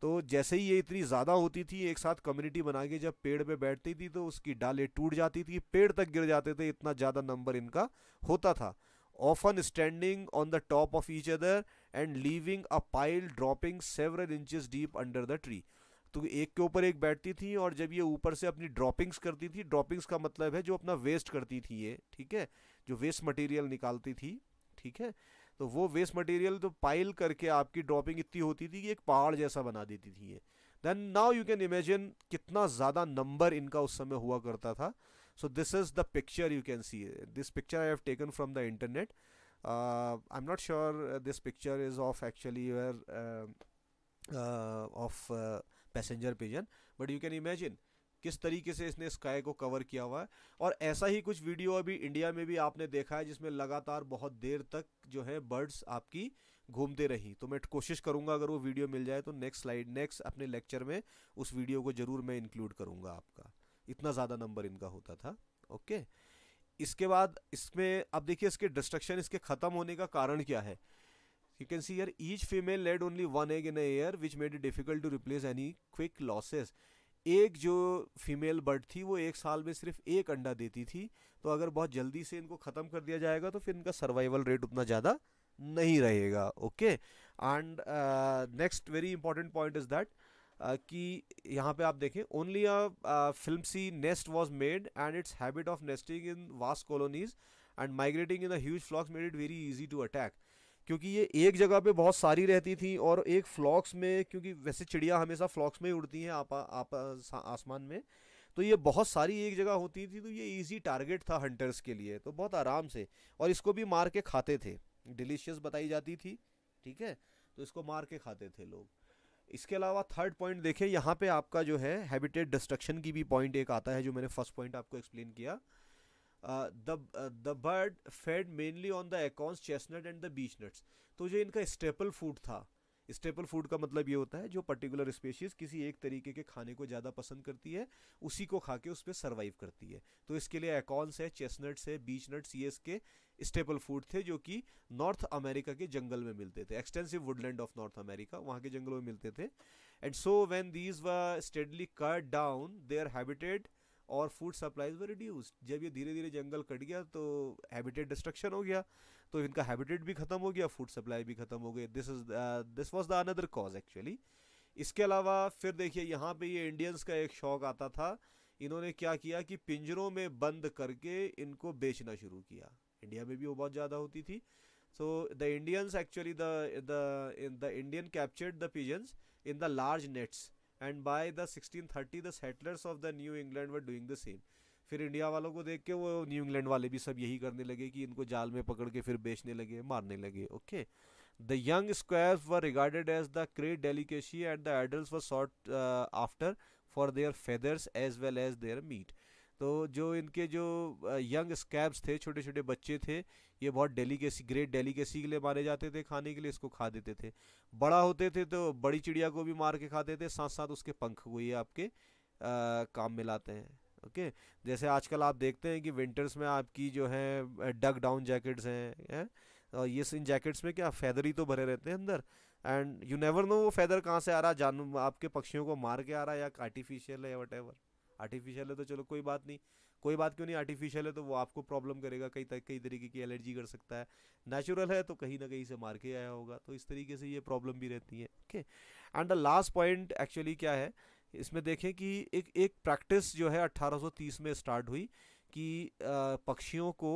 तो जैसे ही ये इतनी ज़्यादा होती थी एक साथ कम्युनिटी बना के जब पेड़ पे बैठती थी तो उसकी डाले टूट जाती थी पेड़ तक गिर जाते थे इतना ज़्यादा नंबर इनका होता था often standing on the top of each other and leaving a pile dropping several inches deep under the tree. तो एक के ऊपर एक बैठती थी और जब ये ऊपर से अपनी ड्रॉपिंग्स करती थी ड्रॉपिंग्स का मतलब है जो अपना वेस्ट करती थी ये ठीक है जो वेस्ट मटेरियल निकालती थी ठीक है तो वो वेस्ट मटेरियल तो पाइल करके आपकी ड्रॉपिंग इतनी होती थी कि एक पहाड़ जैसा बना देती थी ये then now you can imagine कितना ज़्यादा नंबर इनका उस समय हुआ करता था so this is the picture you can see this picture i have taken from the internet uh, i'm not sure uh, this picture is of actually um, uh, of uh, passenger pigeon but you can imagine किस तरीके से इसने sky को cover किया हुआ है और ऐसा ही कुछ वीडियो अभी इंडिया में भी आपने देखा है जिसमें लगातार बहुत देर तक जो है बर्ड्स आपकी घूमते रही तो मैं कोशिश करूंगा अगर वो वीडियो मिल जाए तो नेक्स्ट स्लाइड नेक्स्ट अपने लेक्चर में उस वीडियो को ज़रूर मैं इंक्लूड करूंगा आपका इतना ज़्यादा नंबर इनका होता था ओके इसके बाद इसमें अब देखिए इसके डिस्ट्रक्शन इसके ख़त्म होने का कारण क्या है you can see year each female laid only one egg in year which made it difficult to replace any quick losses एक जो फीमेल बर्ड थी वो एक साल में सिर्फ एक अंडा देती थी तो अगर बहुत जल्दी से इनको ख़त्म कर दिया जाएगा तो फिर इनका सर्वाइवल रेट उतना ज़्यादा नहीं रहेगा okay and next very important point is that कि यहाँ पे आप देखें only a flimsy nest was made and its habit of nesting in vast colonies and migrating in the huge flocks made it very easy to attack क्योंकि ये एक जगह पे बहुत सारी रहती थी और एक फ्लॉक्स में क्योंकि वैसे चिड़िया हमेशा फ्लॉक्स में ही उड़ती हैं आप, आप आसमान में तो ये बहुत सारी एक जगह होती थी तो ये इजी टारगेट था हंटर्स के लिए तो बहुत आराम से और इसको भी मार के खाते थे डिलीशियस बताई जाती थी ठीक है तो इसको मार के खाते थे लोग इसके अलावा थर्ड पॉइंट देखें यहाँ पे आपका जो है हैबिटेट डिस्ट्रक्शन की भी पॉइंट एक आता है जो मैंने फर्स्ट पॉइंट आपको एक्सप्लेन किया the bird fed mainly on the acorns chestnut and the beech nuts तो जो इनका स्टेपल फूड था स्टेपल फूड का मतलब ये होता है जो पर्टिकुलर स्पेशीज़ किसी एक तरीके के खाने को ज़्यादा पसंद करती है उसी को खा के उस पर सर्वाइव करती है तो इसके लिए एकॉन्स है चेस्टनट्स है बीच नट्स ये इसके स्टेपल फूड थे जो कि नॉर्थ अमेरिका के जंगल में मिलते थे extensive woodland of north America वहाँ के जंगलों में मिलते थे and so when these were steadily cut down their habitat और फूड सप्लाईज व रिड्यूस जब ये धीरे धीरे जंगल कट गया तो हैबिटेट डिस्ट्रक्शन हो गया तो इनका हैबिटेट भी ख़त्म हो गया फूड सप्लाई भी ख़त्म हो गई this is this was the another cause actually इसके अलावा फिर देखिए यहाँ पे ये इंडियंस का एक शौक आता था इन्होंने क्या किया कि पिंजरों में बंद करके इनको बेचना शुरू किया इंडिया में भी वो बहुत ज़्यादा होती थी so the Indians actually the Indian captured the pigeons in the large nets and by the thirty the settlers of the New England were doing the same फिर इंडिया वालों को देख के वो न्यू इंग्लैंड वाले भी सब यही करने लगे कि इनको जाल में पकड़ के फिर बेचने लगे मारने लगे okay the young squires were regarded as the great delicacy and the adult were sought after for their feathers as well as their meat तो जो इनके जो यंग uh, स्कैब्स थे छोटे छोटे बच्चे थे ये बहुत डेलीकेसी ग्रेट डेलीकेसी के लिए माने जाते थे खाने के लिए इसको खा देते थे बड़ा होते थे तो बड़ी चिड़िया को भी मार के खाते थे साथ साथ उसके पंख को ये आपके आ, uh, काम में लाते हैं ओके जैसे आजकल आप देखते हैं कि विंटर्स में आपकी जो है डग डाउन जैकेट्स हैं है? और ये इन जैकेट्स में क्या फैदर ही तो भरे रहते हैं अंदर एंड यू नेवर नो वो फैदर कहाँ से आ रहा जान आपके पक्षियों को मार के आ रहा है या आर्टिफिशियल है वट एवर आर्टिफिशियल है तो चलो कोई बात नहीं कोई बात क्यों नहीं आर्टिफिशियल है तो वो आपको प्रॉब्लम करेगा कई कई तरीके की एलर्जी कर सकता है नेचुरल है तो कहीं ना कहीं से मार के आया होगा तो इस तरीके से ये प्रॉब्लम भी रहती है okay and the last point actually क्या है इसमें देखें कि एक एक प्रैक्टिस जो है 1830 में स्टार्ट हुई कि पक्षियों को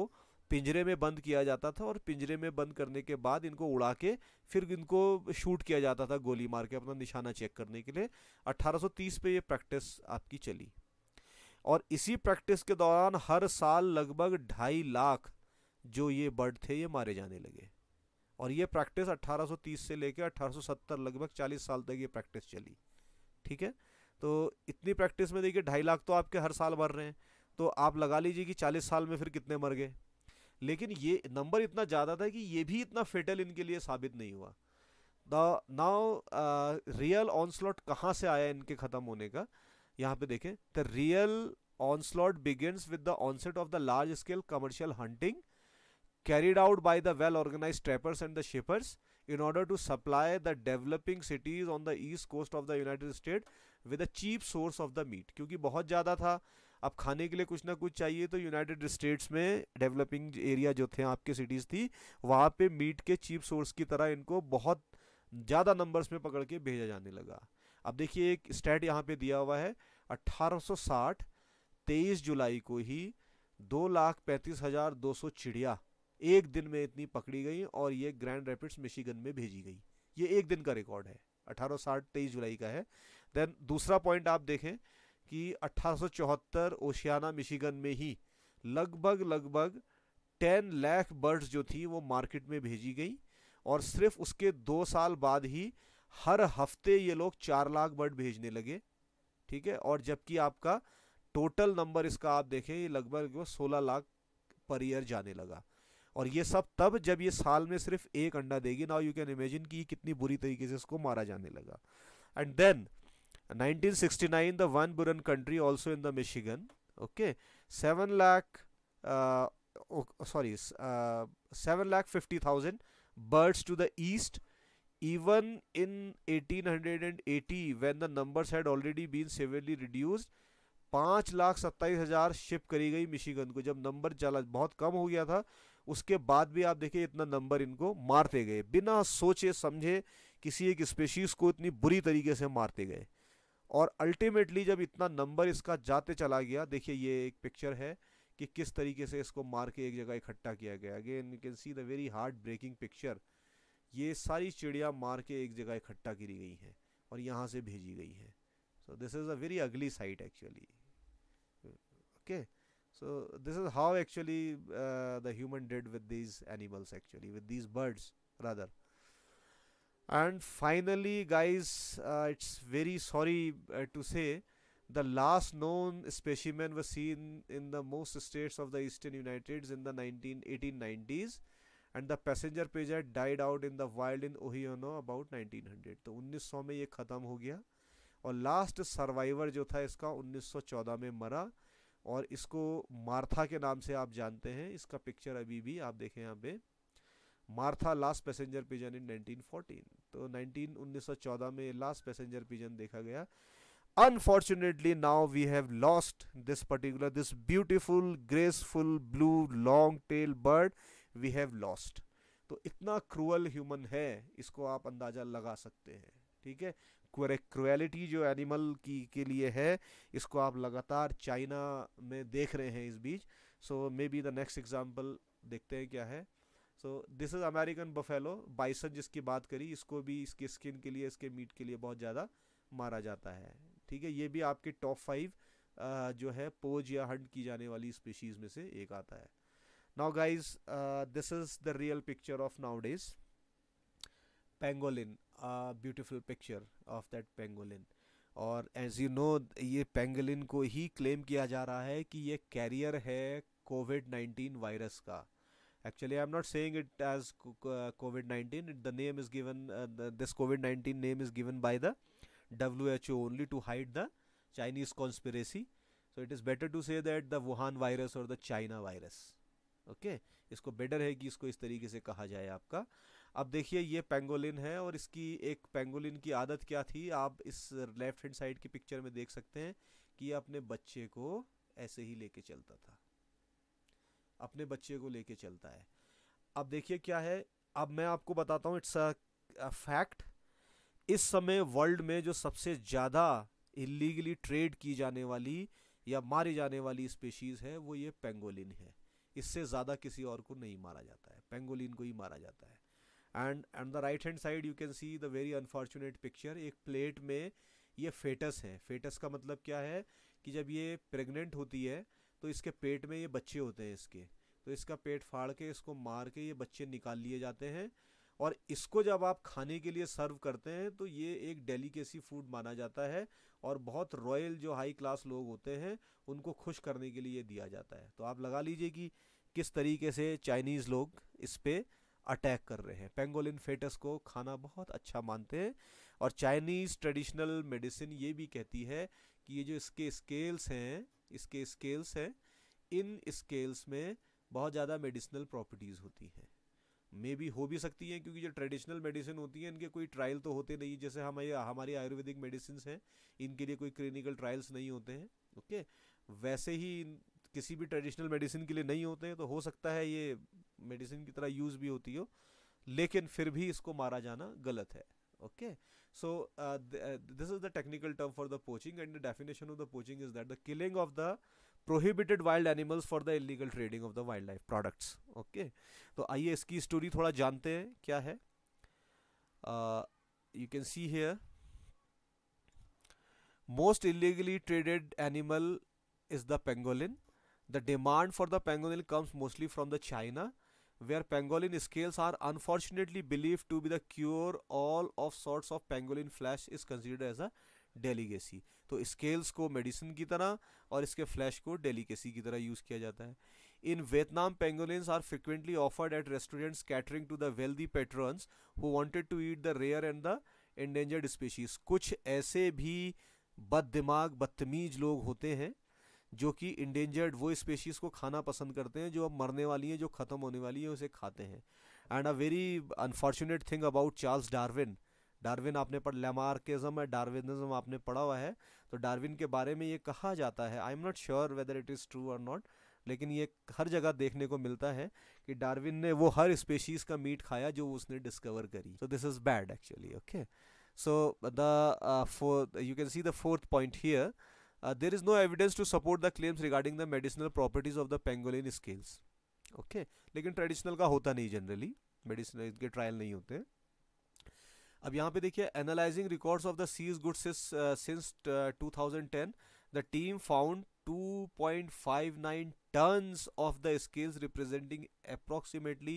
पिंजरे में बंद किया जाता था और पिंजरे में बंद करने के बाद इनको उड़ा के फिर इनको शूट किया जाता था गोली मार के अपना निशाना चेक करने के लिए 1830 पे ये प्रैक्टिस आपकी चली और इसी प्रैक्टिस के दौरान हर साल लगभग ढाई लाख जो ये बर्ड थे ये मारे जाने लगे और ये प्रैक्टिस 1830 से लेकर 1870 लगभग 40 साल तक ये प्रैक्टिस चली ठीक है तो इतनी प्रैक्टिस में देखिए ढाई लाख तो आपके हर साल भर रहे हैं तो आप लगा लीजिए कि चालीस साल में फिर कितने मर गए लेकिन ये नंबर इतना ज़्यादा था कि ये भी इतना फेटल इनके लिए साबित नहीं हुआ द नाउ रियल ऑनस्लॉट कहाँ से आया इनके ख़त्म होने का यहाँ पे देखें the real onslaught begins with the onset of the large scale commercial hunting carried out by the well organize trappers and the shippers in order to supply the developing cities on the east coast of the United State with a cheap source of the meat क्योंकि बहुत ज़्यादा था अब खाने के लिए कुछ ना कुछ चाहिए तो यूनाइटेड स्टेट्स में डेवलपिंग एरिया जो थे आपके सिटीज़ थी वहाँ पे मीट के चीप सोर्स की तरह इनको बहुत ज़्यादा नंबर्स में पकड़ के भेजा जाने लगा अब देखिए एक स्टैट यहाँ पे दिया हुआ है 1860 23 जुलाई को ही दो लाख पैंतीस हज़ार दो सौ चिड़िया एक दिन में इतनी पकड़ी गई और ये ग्रैंड रैपिड्स मिशिगन में भेजी गई ये एक दिन का रिकॉर्ड है अठारह सौ जुलाई का है देन दूसरा पॉइंट आप देखें कि 1874 ओशियाना मिशिगन में ही लगभग लगभग 10 लाख बर्ड्स जो थी वो मार्केट में भेजी गई और सिर्फ उसके दो साल बाद ही हर हफ्ते ये लोग चार लाख बर्ड भेजने लगे ठीक है और जबकि आपका टोटल नंबर इसका आप देखें ये लगभग सोलह लाख पर ईयर जाने लगा और ये सब तब जब ये साल में सिर्फ एक अंडा देगी नाउ यू कैन इमेजिन कि कितनी बुरी तरीके से इसको मारा जाने लगा and then 1969 the one Buran country also in the Michigan okay 7 lakh uh, oh, sorry uh, 7 lakh 50,000 birds to the east even in 1880 when the numbers had already been severely reduced पाँच लाख सत्ताईस हज़ार ship करी गई Michigan को जब number चला बहुत कम हो गया था उसके बाद भी आप देखिए इतना नंबर इनको मारते गए बिना सोचे समझे किसी एक स्पेशीज़ को इतनी बुरी तरीके से मारते गए और अल्टीमेटली जब इतना नंबर इसका जाते चला गया देखिए ये एक पिक्चर है कि किस तरीके से इसको मार के एक जगह इकट्ठा किया गया again you can see the very hard breaking picture ये सारी चिड़िया मार के एक जगह इकट्ठा करी गई हैं और यहाँ से भेजी गई हैं so this is a very ugly sight actually okay so this is how actually the human डेड with these animals actually with these birds rather and finally guys it's very sorry to say the last known specimen was seen in the most states of the eastern United in nineteen nineties and the passenger pigeon died out in the wild in Ohio about nineteen hundred तो उन्नीस सौ में ये ख़त्म हो गया और last survivor जो था इसका उन्नीस सौ चौदह में मरा और इसको मार्था के नाम से आप जानते हैं इसका पिक्चर अभी भी आप देखें यहाँ पे Martha last passenger pigeon in 1914 तो 19 1914 में लास्ट पैसेंजर पिजन देखा गया unfortunately now we have lost this particular this beautiful graceful blue long tail bird we have lost तो इतना क्रूअल ह्यूमन है इसको आप अंदाज़ा लगा सकते हैं ठीक है क्रुएलिटी जो एनिमल की के लिए है इसको आप लगातार चाइना में देख रहे हैं इस बीच so may be the next example देखते हैं क्या है so this is American buffalo bison जिसकी बात करी इसको भी इसके स्किन के लिए इसके मीट के लिए बहुत ज़्यादा मारा जाता है ठीक है ये भी आपके टॉप फाइव जो है पोज या हंट की जाने वाली स्पीशीज़ में से एक आता है now guys this is the real picture of nowadays pangolin beautiful picture of that pangolin और एज यू नो ये पेंगोलिन को ही क्लेम किया जा रहा है कि ये कैरियर है कोविड नाइन्टीन वायरस का actually i'm not saying it as covid-19 it, the name is given uh, the, this covid-19 name is given by the who only to hide the chinese conspiracy so it is better to say that the wuhan virus or the china virus okay okay? इसको better है कि इसको इस तरीके से कहा जाए आपका अब देखिए ये पेंगोलिन है और इसकी एक पेंगोलिन की आदत क्या थी आप इस लेफ्ट हैंड साइड की पिक्चर में देख सकते हैं कि ये अपने बच्चे को ऐसे ही लेके चलता था अपने बच्चे को लेके चलता है अब देखिए क्या है अब मैं आपको बताता हूँ इट्स अ फैक्ट इस समय वर्ल्ड में जो सबसे ज़्यादा इलीगली ट्रेड की जाने वाली या मारी जाने वाली स्पेशीज़ है वो ये पेंगोलिन है इससे ज़्यादा किसी और को नहीं मारा जाता है पेंगोलिन को ही मारा जाता है and and the right hand side you can see the very unfortunate picture एक प्लेट में ये फेटस है फेटस का मतलब क्या है कि जब ये प्रेग्नेंट होती है तो इसके पेट में ये बच्चे होते हैं इसके तो इसका पेट फाड़ के इसको मार के ये बच्चे निकाल लिए जाते हैं और इसको जब आप खाने के लिए सर्व करते हैं तो ये एक डेलीकेसी फूड माना जाता है और बहुत रॉयल जो हाई क्लास लोग होते हैं उनको खुश करने के लिए दिया जाता है तो आप लगा लीजिए कि किस तरीके से चाइनीज़ लोग इस पर अटैक कर रहे हैं पेंगोलिन फेटस को खाना बहुत अच्छा मानते हैं और चाइनीज़ ट्रेडिशनल मेडिसिन ये भी कहती है कि ये जो इसके स्केल्स हैं इसके स्केल्स हैं इन स्केल्स में बहुत ज़्यादा मेडिसिनल प्रॉपर्टीज़ होती हैं मे भी हो भी सकती हैं क्योंकि जो ट्रेडिशनल मेडिसिन होती हैं इनके कोई ट्रायल तो होते नहीं जैसे हमारे हमारे आयुर्वेदिक मेडिसिन हैं इनके लिए कोई क्लिनिकल ट्रायल्स नहीं होते हैं ओके वैसे ही किसी भी ट्रेडिशनल मेडिसिन के लिए नहीं होते हैं तो हो सकता है ये मेडिसिन की तरह यूज़ भी होती हो लेकिन फिर भी इसको मारा जाना गलत है okay so uh, th uh, this is the technical term for the poaching and the definition of the poaching is that the killing of the prohibited wild animals for the illegal trading of the wildlife products okay तो आइए इसकी story थोड़ा जानते हैं क्या है you can see here most illegally traded animal is the pangolin the demand for the pangolin comes mostly from the China where pangolin scales are unfortunately believed to be the cure all of sorts of pangolin flesh is considered as a delicacy तो scales को medicine की तरह और इसके flash को डेलीगेसी की तरह use किया जाता है in Vietnam pangolins are frequently offered at restaurants catering to the wealthy patrons who wanted to eat the rare and the endangered species कुछ ऐसे भी बद दिमाग बदतमीज लोग होते हैं जो कि इंडेंजर्ड वो स्पेशीज़ को खाना पसंद करते हैं जो अब मरने वाली हैं जो ख़त्म होने वाली है उसे खाते हैं and a very unfortunate thing about Charles Darwin Darwin आपने पढ़ लेमार्किज्म है डार्विनिज्म आपने पढ़ा हुआ है तो डार्विन के बारे में ये कहा जाता है I am not sure whether it is true और नॉट लेकिन ये हर जगह देखने को मिलता है कि डार्विन ने वो हर स्पेशीज़ का मीट खाया जो उसने डिस्कवर करी so this is bad actually okay so the you can see the fourth point here uh, there is no evidence to support the claims regarding the medicinal properties of the pangolin scales okay okay? लेकिन traditional का होता नहीं generally medicine के trial नहीं होते अब यहाँ पे देखिए analyzing records of the seized goods since 2010 the team found 2.59 tons of the scales representing approximately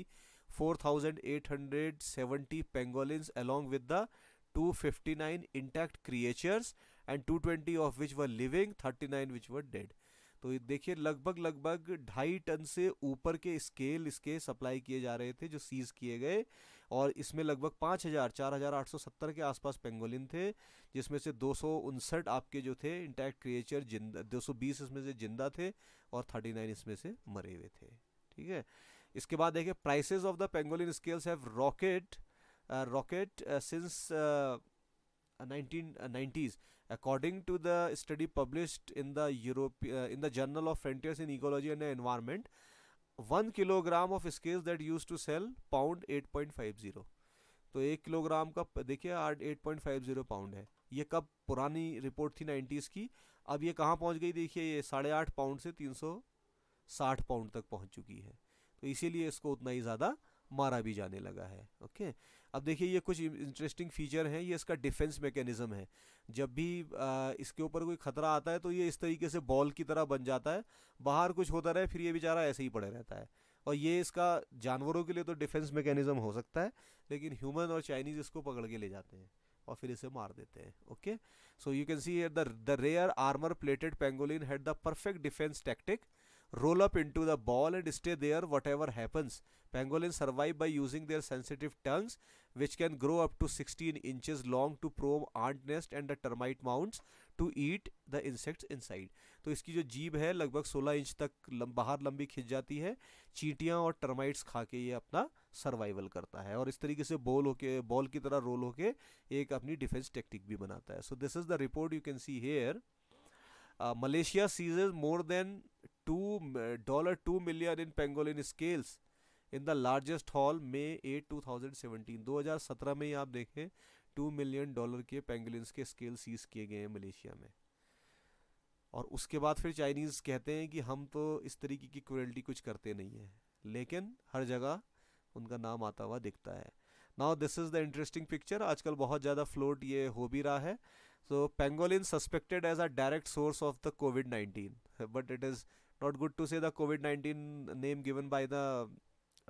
4870 pangolins along with the 259 intact creatures and two twenty of which were living thirty nine which were dead तो देखिए लगभग लगभग ढाई ton से ऊपर के scale इसके supply किए जा रहे थे जो सीज किए गए और इसमें लगभग पाँच हज़ार चार हज़ार आठ सौ सत्तर के आसपास पेंगोलिन थे जिसमें से दो सौ उनसठ आपके जो थे इंटैक्ट क्रिएचर जिंदा दो सौ बीस इसमें से जिंदा थे और थर्टी नाइन इसमें से मरे हुए थे ठीक है इसके बाद देखिए prices of the pangolin scales have rocket rocket since 1990s uh, uh, according to the study published in the Europe uh, in the Journal of Frontiers in Ecology and Environment 1 kilogram of scales that use to sell pound 8.50 तो एक kilogram का देखिए आठ eight point five zero pound है ये कब पुरानी report थी नाइन्टीज़ की अब ये कहाँ पहुँच गई देखिए ये साढ़े आठ पाउंड से तीन सौ साठ पाउंड तक पहुँच चुकी है तो इसीलिए इसको उतना ही ज़्यादा मारा भी जाने लगा है ओके अब देखिए ये कुछ इंटरेस्टिंग फीचर हैं ये इसका डिफेंस मैकेनिज़्म है जब भी आ, इसके ऊपर कोई ख़तरा आता है तो ये इस तरीके से बॉल की तरह बन जाता है बाहर कुछ होता रहे फिर ये बेचारा ऐसे ही पड़े रहता है और ये इसका जानवरों के लिए तो डिफेंस मैकेनिज़्म हो सकता है लेकिन ह्यूमन और चाइनीज़ इसको पकड़ के ले जाते हैं और फिर इसे मार देते हैं okay so you can see the rare armour plated pangolin had the perfect defence tactic roll up into the ball and stay there whatever happens. Pangolins survive by using their sensitive tongues, which can grow up to 16 inches long to probe ant nest and the termite mounds to eat the insects inside तो इसकी जो जीभ है लगभग 16 inch तक lump, बाहर लंबी खिंच जाती है चींटियाँ और टर्माइट्स खा के ये अपना सर्वाइवल करता है और इस तरीके से बॉल होके बॉल की तरह रोल होके एक अपनी डिफेंस टेक्टिक भी बनाता है so this is the report you can see here Malaysia more than two dollar two million in pangolin scales in the largest haul may eight हजार सत्रह में ही आप देखें टू मिलियन डॉलर के पेंगोलिन के स्केल सीज किए गए हैं मलेशिया में और उसके बाद फिर चाइनीज़ कहते हैं कि हम तो इस तरीके की क्वालिटी कुछ करते नहीं हैं लेकिन हर जगह उनका नाम आता हुआ दिखता है now this is the interesting picture आजकल बहुत ज़्यादा फ्लोट ये हो भी रहा है So pangolin suspected as a direct source of the COVID-19, but it is not good to say the COVID-19 name given by the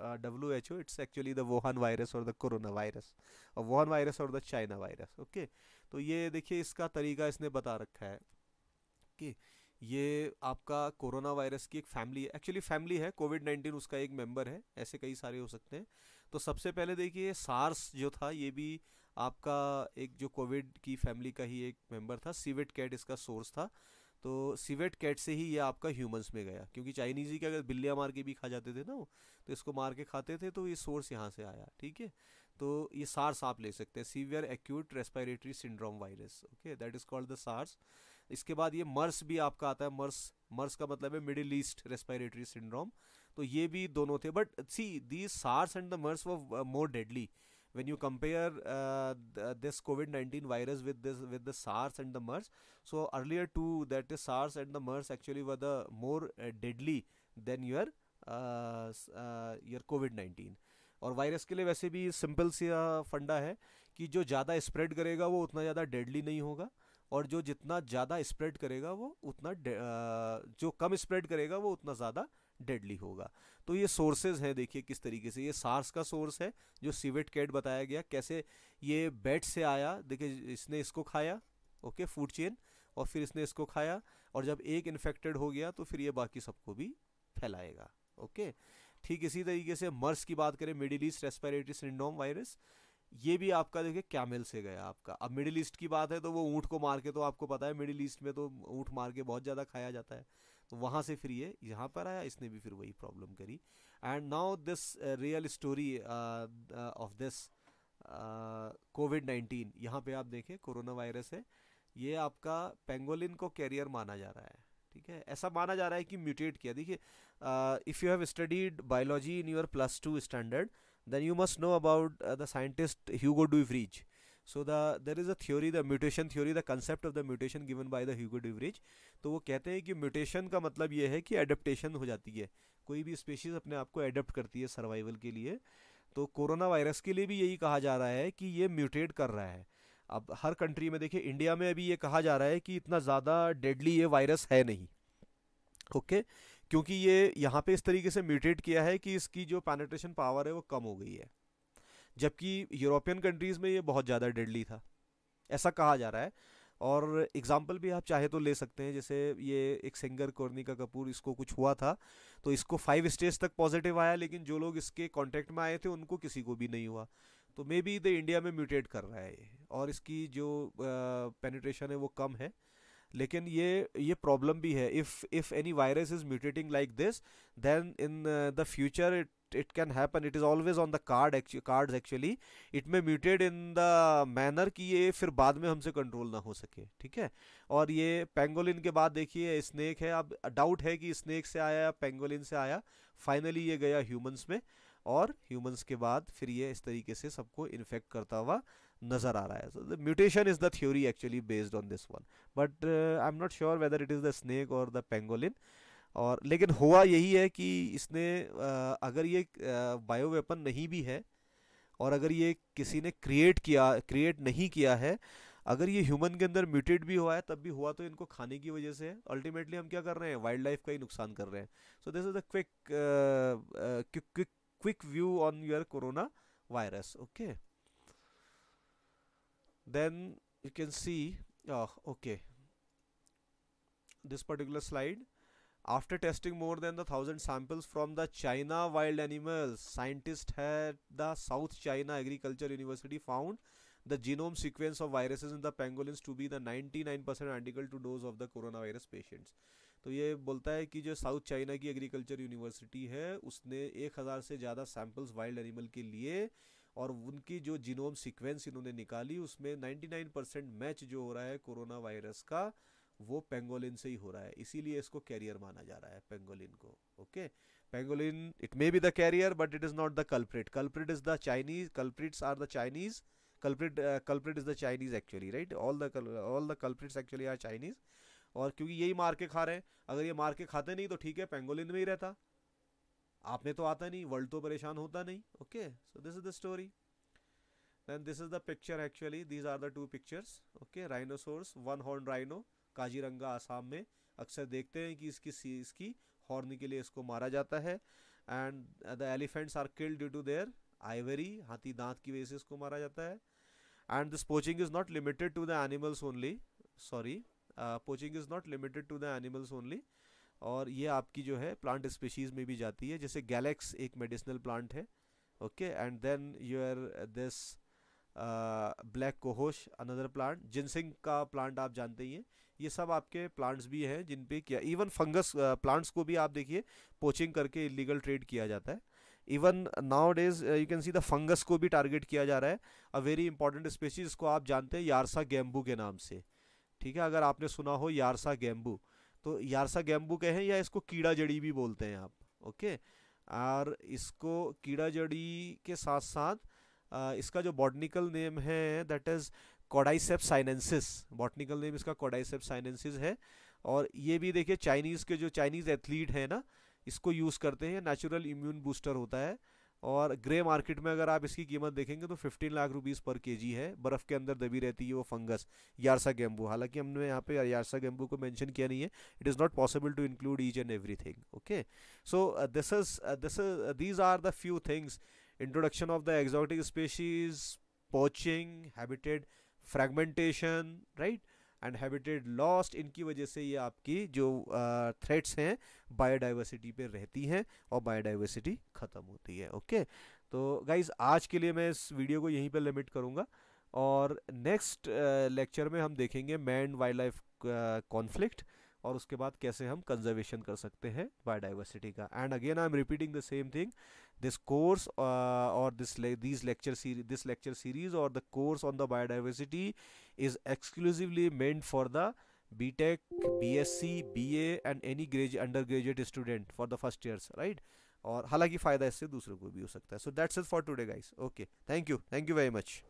uh, WHO. It's actually the Wuhan virus or the corona virus, or Wuhan virus or the China virus. Okay, तो ये देखिए इसका तरीका इसने बता रखा है कि ये आपका कोरोना वायरस की एक फैमिली है एक्चुअली फैमिली है कोविड नाइन्टीन उसका एक मेंबर है ऐसे कई सारे हो सकते हैं तो सबसे पहले देखिए सार्स जो था ये भी आपका एक जो कोविड की फैमिली का ही एक मेंबर था सीवेट कैट इसका सोर्स था तो सीवेट कैट से ही ये आपका ह्यूमंस में गया क्योंकि चाइनीज़ ही के अगर बिल्लियाँ मार के भी खा जाते थे ना वो तो इसको मार के खाते थे तो ये सोर्स यहाँ से आया ठीक है तो ये सार्स आप ले सकते हैं severe acute respiratory syndrome virus okay that is called the SARS इसके बाद ये मर्स भी आपका आता है मर्स मर्स का मतलब है मिडिल ईस्ट रेस्पायरेटरी सिंड्रोम तो ये भी दोनों थे but see the SARS and the MERS वो more deadly when you compare uh, th this COVID-19 virus with this with the SARS and the MERS. So earlier two that is SARS and the MERS actually were the more uh, deadly than your uh, uh, your COVID-19. और virus के लिए वैसे भी simple सा फंडा है कि जो ज़्यादा स्प्रेड करेगा वो उतना ज़्यादा डेडली नहीं होगा और जो जितना ज़्यादा स्प्रेड करेगा वो उतना जो कम स्प्रेड करेगा वो उतना ज़्यादा डेडली होगा तो ये सोर्सेज है देखिए किस तरीके से ये सार्स का सोर्स है जो सीवेट कैट बताया गया कैसे ये बेट से आया देखिए इसने इसको खाया ओके फूड चेन और फिर इसने इसको खाया और जब एक इन्फेक्टेड हो गया तो फिर ये बाकी सबको भी फैलाएगा ओके ठीक इसी तरीके से मर्स की बात करें Middle East respiratory syndrome virus ये भी आपका देखिए कैमल से गया आपका अब मिडिल ईस्ट की बात है तो वो ऊँट को मार के तो आपको पता है मिडिल ईस्ट में तो ऊँट मार के बहुत ज़्यादा खाया जाता है तो वहाँ से फिर ये यहाँ पर आया इसने भी फिर वही प्रॉब्लम करी and now this real story of this covid nineteen यहाँ पे आप देखें कोरोना वायरस है ये आपका पेंगोलिन को कैरियर माना जा रहा है ठीक है ऐसा माना जा रहा है कि म्यूटेट किया देखिए if you have studied biology in your plus two standard then you must know about the scientist Hugo de Vries so the there is a theory the mutation theory the concept of the mutation given by the Hugo de Vries तो वो कहते हैं कि mutation का मतलब ये है कि एडेप्टेशन हो जाती है कोई भी स्पेशीज़ अपने आप को एडेप्ट करती है सर्वाइवल के लिए तो कोरोना वायरस के लिए भी यही कहा जा रहा है कि ये म्यूटेट कर रहा है अब हर कंट्री में देखिए इंडिया में अभी ये कहा जा रहा है कि इतना ज़्यादा डेडली ये वायरस है नहीं ओके okay? क्योंकि ये यहाँ पे इस तरीके से म्यूटेट किया है कि इसकी जो पेनिट्रेशन पावर है वो कम हो गई है जबकि यूरोपियन कंट्रीज़ में ये बहुत ज़्यादा डेडली था ऐसा कहा जा रहा है और एग्ज़ाम्पल भी आप चाहे तो ले सकते हैं जैसे ये एक सिंगर कौर्निका कपूर इसको कुछ हुआ था तो इसको फाइव स्टेज तक पॉजिटिव आया लेकिन जो लोग इसके कॉन्टेक्ट में आए थे उनको किसी को भी नहीं हुआ तो मे बी द इंडिया में म्यूटेट कर रहा है और इसकी जो पेनिट्रेशन है वो कम है लेकिन ये ये प्रॉब्लम भी है if if any virus is mutating like this then in the future it it can happen it is always on the card actually cards actually it may mutate in the manner कि ये फिर बाद में हमसे control ना हो सके ठीक है और ये पेंगोलिन के बाद देखिए स्नेक है अब डाउट है कि स्नेक से आया या पेंगोलिन से आया फाइनली ये गया ह्यूमंस में और ह्यूमंस के बाद फिर ये इस तरीके से सबको इन्फेक्ट करता हुआ नज़र आ रहा है so the mutation is the theory actually based on this one but I am not sure whether it is the snake और द पेंगोलिन और लेकिन हुआ यही है कि इसने अगर ये बायो वेपन नहीं भी है और अगर ये किसी ने क्रिएट किया क्रिएट नहीं किया है अगर ये ह्यूमन के अंदर म्यूटेट भी हुआ है तब भी हुआ तो इनको खाने की वजह से है अल्टीमेटली हम क्या कर रहे हैं वाइल्ड लाइफ का ही नुकसान कर रहे हैं so this is a quick quick quick view on your corona virus okay then you can see okay this particular slide After testing more than the thousand samples from the China wild animals, scientists at the South China Agriculture University found the genome sequence of viruses in the pangolins to be the 99% identical to those of the coronavirus patients. तो ये बोलता है कि जो South China की agriculture university है उसने एक हज़ार से ज़्यादा सैम्पल्स वाइल्ड एनिमल के लिए और उनकी जो जीनोम सीक्वेंस इन्होंने निकाली उसमें 99 परसेंट मैच जो हो रहा है कोरोना वायरस का वो पेंगोलिन से ही हो रहा है इसीलिए इसको कैरियर माना जा रहा है पेंगोलिन को okay pangolin it may B the carrier but it is not the culprit culprit is the Chinese culprits are the Chinese culprit culprit is the Chinese actually right all the all the culprits actually are Chinese और क्योंकि यही मार के खा रहे हैं अगर ये मार के खाते नहीं तो ठीक है पेंगोलिन में ही रहता आप में तो आता नहीं वर्ल्ड तो परेशान होता नहीं okay so this is the story then this is the picture actually these are the two pictures okay rhinoceros one horn rhino Kaziranga Assam में अक्सर देखते हैं कि इसकी इसकी हॉर्न के लिए इसको मारा जाता है and the elephants are killed due to their ivory हाथी दांत की वजह से इसको मारा जाता है and this poaching is not limited to the animals only sorry poaching is not limited to the animals only और ये आपकी जो है प्लांट स्पीशीज़ में भी जाती है जैसे गैलेक्स एक मेडिसिनल प्लांट है okay and then are this black cohosh another plant ginseng का प्लांट आप जानते ही हैं ये सब आपके प्लांट्स भी हैं जिन पे किया इवन फंगस प्लांट्स को भी आप देखिए पोचिंग करके इलीगल ट्रेड किया जाता है even nowadays you can see the fungus को भी टारगेट किया जा रहा है अ वेरी इंपॉर्टेंट स्पेसीज इसको आप जानते हैं यारसा गैम्बू के नाम से ठीक है अगर आपने सुना हो यारसा गैम्बू तो यारसा गैम्बू कहें या इसको कीड़ा जड़ी भी बोलते हैं आप ओके और इसको कीड़ा जड़ी के साथ साथ इसका जो बॉटनिकल नेम है that is cordyceps sinensis botanical name इसका कोडाइसेप साइनेंसिस है और ये भी देखिए चाइनीज़ के जो चाइनीज़ एथलीट हैं ना इसको यूज़ करते हैं नेचुरल इम्यून बूस्टर होता है और ग्रे मार्केट में अगर आप इसकी कीमत देखेंगे तो 15 लाख रुपीस पर केजी है बर्फ़ के अंदर दबी रहती है वो फंगस यारसा गेम्बू हालांकि हमने यहाँ पे यारसा गेम्बू को मेंशन किया नहीं है it is not possible to include each and everything okay so this is this these are the few things introduction of the exotic species poaching habitat fragmentation right and habitat lost इनकी वजह से ये आपकी जो threats uh, हैं biodiversity पे रहती हैं और बायोडाइवर्सिटी ख़त्म होती है ओके okay? तो गाइज आज के लिए मैं इस वीडियो को यहीं पर लिमिट करूँगा और नेक्स्ट लेक्चर में हम देखेंगे मैन वाइल्ड लाइफ कॉन्फ्लिक्ट और उसके बाद कैसे हम कंजर्वेशन कर सकते हैं बायोडाइवर्सिटी का and again I am repeating the same thing this course uh, or this le these lecture series this lecture series or the course on the biodiversity is exclusively meant for the btech bsc ba and any undergraduate student for the first years right और हालांकि फ़ायदा इससे दूसरों को भी हो सकता है so that's it for today guys okay thank you thank you very much